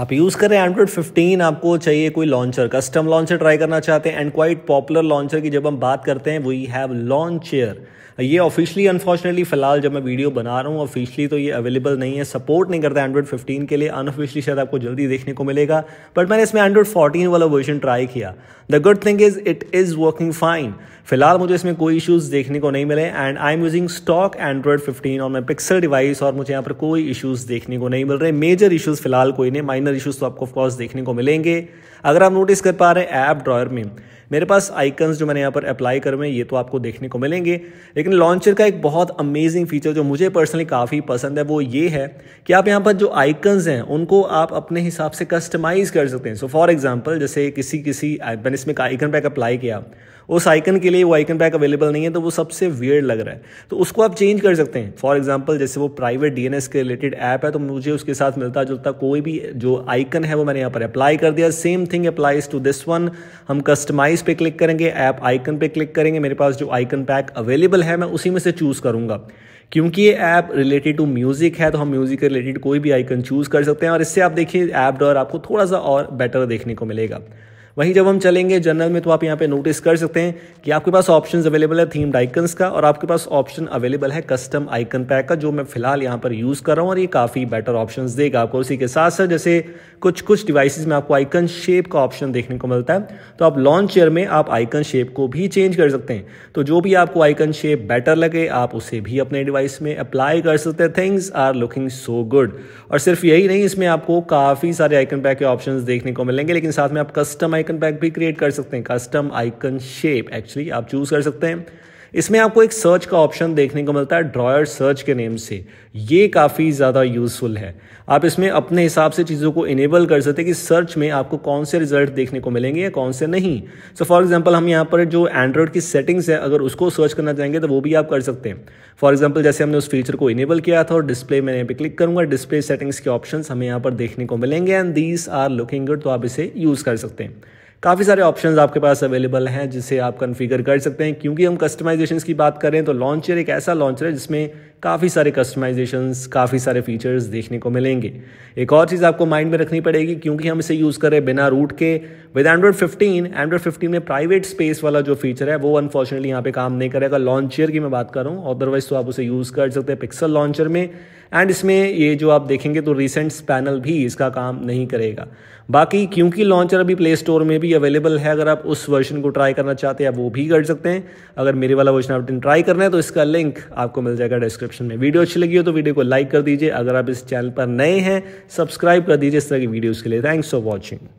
आप यूज़ कर रहे हैं एंड्रॉइड 15 आपको चाहिए कोई लॉन्चर कस्टम लॉन्चर ट्राई करना चाहते हैं एंड क्वाइट पॉपुलर लॉन्चर की जब हम बात करते हैं वी हैव लॉन्चर ये ऑफिशियली अनफॉर्चुनेटली फिलहाल जब मैं वीडियो बना रहा हूँ ऑफिशियली तो ये अवेलेबल नहीं है सपोर्ट नहीं करता एंड्रॉइड 15 के लिए अनऑफिशियली शायद आपको जल्दी देखने को मिलेगा बट मैंने इसमें एंड्रॉइड फोर्टीन वाला वर्जन ट्राई किया the good thing is it is working fine फिलहाल मुझे इसमें कोई इशूज़ देखने को नहीं मिले and I am using stock Android fifteen और मैं पिक्सल डिवाइस और मुझे यहाँ पर कोई इशूज़ देखने को नहीं मिल रहे मेजर इशूज़ फिलहाल कोई नहीं माइनर इनर इश्यूज तो आपको ऑफकोर्स देखने को मिलेंगे अगर आप नोटिस कर पा रहे हैं ऐप ड्रॉयर में मेरे पास आइकन्स जो मैंने यहाँ पर अप्लाई कर हुए ये तो आपको देखने को मिलेंगे लेकिन लॉन्चर का एक बहुत अमेजिंग फीचर जो मुझे पर्सनली काफ़ी पसंद है वो ये है कि आप यहाँ पर जो आइकन्स हैं उनको आप अपने हिसाब से कस्टमाइज़ कर सकते हैं सो फॉर एग्जाम्पल जैसे किसी किसी मैंने इसमें आइकन पैक अप्लाई किया उस आइकन के लिए वो आइकन पैक अवेलेबल नहीं है तो वो सबसे वियर्ड लग रहा है तो उसको आप चेंज कर सकते हैं फॉर एग्जाम्पल जैसे वो प्राइवेट डीएनएस के रिलेटेड ऐप है तो मुझे उसके साथ मिलता जुलता कोई भी जो आइकन है वो मैंने यहाँ पर अप्लाई कर दिया same thing applies to this one हम कस्टमाइज डिवाइस पे क्लिक करेंगे ऐप आइकन पे क्लिक करेंगे मेरे पास जो आइकन पैक अवेलेबल है मैं उसी में से चूज़ करूंगा क्योंकि ये ऐप रिलेटेड टू म्यूज़िक है तो हम म्यूज़िक रिलेटेड कोई भी आइकन चूज़ कर सकते हैं और इससे आप देखिए ऐप डॉर आपको थोड़ा सा और बेटर देखने को मिलेगा वहीं जब हम चलेंगे जनरल में तो आप यहाँ पे नोटिस कर सकते हैं कि आपके पास ऑप्शन अवेलेबल है थीम्ड आइकन्स का और आपके पास ऑप्शन अवेलेबल है कस्टम आइकन पैक का जो मैं फिलहाल यहाँ पर यूज़ कर रहा हूँ और ये काफ़ी बेटर ऑप्शन देगा आपको उसी के साथ साथ जैसे कुछ कुछ डिवाइस में आपको आइकन शेप का ऑप्शन देखने को मिलता है तो आप लॉन्च चेयर में आप आइकन शेप को भी चेंज कर सकते हैं तो जो भी आपको आइकन शेप बेटर लगे आप उसे भी अपने डिवाइस में अप्लाई कर सकते हैं things are looking so good और सिर्फ यही नहीं इसमें आपको काफ़ी सारे आइकन पैक के ऑप्शन देखने को मिलेंगे लेकिन साथ में आप कस्टम आइकन आइकन पैक भी क्रिएट कर सकते हैं कस्टम आइकन शेप एक्चुअली आप चूज कर सकते हैं इसमें आपको एक सर्च का ऑप्शन देखने को मिलता है ड्रॉयर सर्च के नेम से ये काफ़ी ज़्यादा यूज़फुल है आप इसमें अपने हिसाब से चीज़ों को इनेबल कर सकते हैं कि सर्च में आपको कौन से रिजल्ट देखने को मिलेंगे या कौन से नहीं सो फॉर एग्जांपल हम यहाँ पर जो एंड्रॉयड की सेटिंग्स है अगर उसको सर्च करना चाहेंगे तो वो भी आप कर सकते हैं फॉर एग्जाम्पल जैसे हमने उस फीचर को इनेबल किया था और डिस्प्ले में यहाँ पर क्लिक करूँगा डिस्प्ले सेटिंग्स के ऑप्शन हमें यहाँ पर देखने को मिलेंगे and these are looking good तो आप इसे यूज़ कर सकते हैं काफ़ी सारे ऑप्शन आपके पास अवेलेबल हैं जिसे आप कन्फिगर कर सकते हैं क्योंकि हम कस्टमाइजेशन की बात करें तो लॉन्चर एक ऐसा लॉन्चर है जिसमें काफ़ी सारे कस्टमाइजेशंस काफ़ी सारे फीचर्स देखने को मिलेंगे एक और चीज़ आपको माइंड में रखनी पड़ेगी क्योंकि हम इसे यूज़ करें बिना रूट के with Android fifteen Android fifteen में प्राइवेट स्पेस वाला जो फीचर है वो अनफॉर्चुनेटली यहाँ पे काम नहीं करेगा लॉन्चर की मैं बात कर रहा हूँ अदरवाइज तो आप उसे यूज़ कर सकते हैं पिक्सल लॉन्चर में एंड इसमें ये जो आप देखेंगे तो रिसेंट पैनल भी इसका काम नहीं करेगा बाकी क्योंकि लॉन्चर अभी प्ले स्टोर में भी अवेलेबल है अगर आप उस वर्जन को ट्राई करना चाहते हैं वो भी कर सकते हैं अगर मेरे वाला वर्जन आप ट्राई करना है तो इसका लिंक आपको मिल जाएगा डिस्क्रिप्शन डिस्क्रिप्शन में वीडियो अच्छी लगी हो तो वीडियो को लाइक कर दीजिए अगर आप इस चैनल पर नए हैं सब्सक्राइब कर दीजिए इस तरह की वीडियोज़ के लिए थैंक्स फॉर वॉचिंग